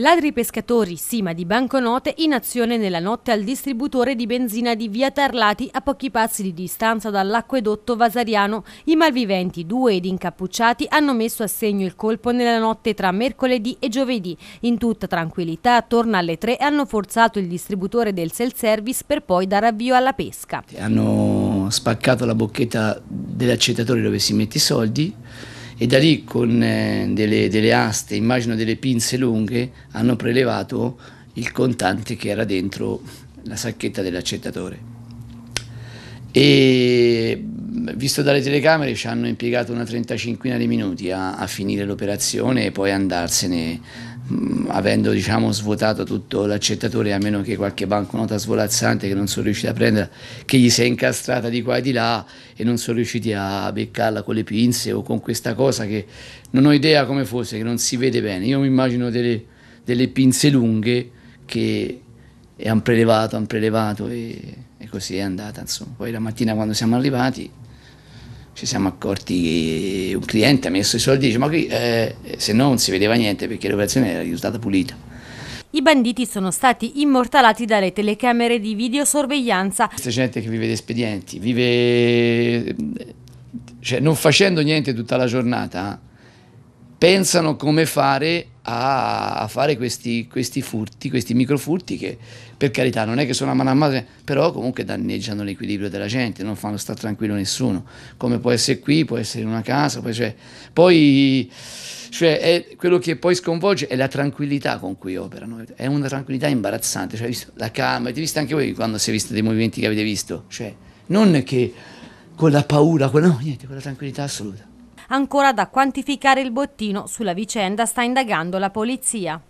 Ladri pescatori, sima di banconote, in azione nella notte al distributore di benzina di Via Tarlati a pochi passi di distanza dall'acquedotto vasariano. I malviventi, due ed incappucciati, hanno messo a segno il colpo nella notte tra mercoledì e giovedì. In tutta tranquillità, attorno alle tre, hanno forzato il distributore del self-service per poi dare avvio alla pesca. Hanno spaccato la bocchetta dell'accettatore dove si mette i soldi e da lì con eh, delle, delle, aste, immagino delle pinze lunghe, hanno prelevato il contante che era dentro la sacchetta dell'accettatore. E visto dalle telecamere ci hanno impiegato una trentacinquina di minuti a, a finire l'operazione e poi andarsene avendo diciamo, svuotato tutto l'accettatore, a meno che qualche banconota svolazzante che non sono riusciti a prendere, che gli si è incastrata di qua e di là e non sono riusciti a beccarla con le pinze o con questa cosa che non ho idea come fosse, che non si vede bene. Io mi immagino delle, delle pinze lunghe che hanno prelevato, hanno prelevato e, e così è andata. Insomma. Poi la mattina quando siamo arrivati ci siamo accorti che un cliente ha messo i soldi e dice ma qui eh, se no non si vedeva niente perché l'operazione era risultata pulita. I banditi sono stati immortalati dalle telecamere di videosorveglianza. Questa gente che vive di espedienti, vive cioè, non facendo niente tutta la giornata, pensano come fare a, a fare questi, questi, furti, questi microfurti che per carità non è che sono a mano a mano, però comunque danneggiano l'equilibrio della gente, non fanno stare tranquillo nessuno, come può essere qui, può essere in una casa, poi, cioè, poi cioè, quello che poi sconvolge è la tranquillità con cui operano, è una tranquillità imbarazzante, cioè, la calma, avete visto anche voi quando si è visto dei movimenti che avete visto, cioè, non che con la paura, con, no, niente, con la tranquillità assoluta. Ancora da quantificare il bottino sulla vicenda sta indagando la polizia.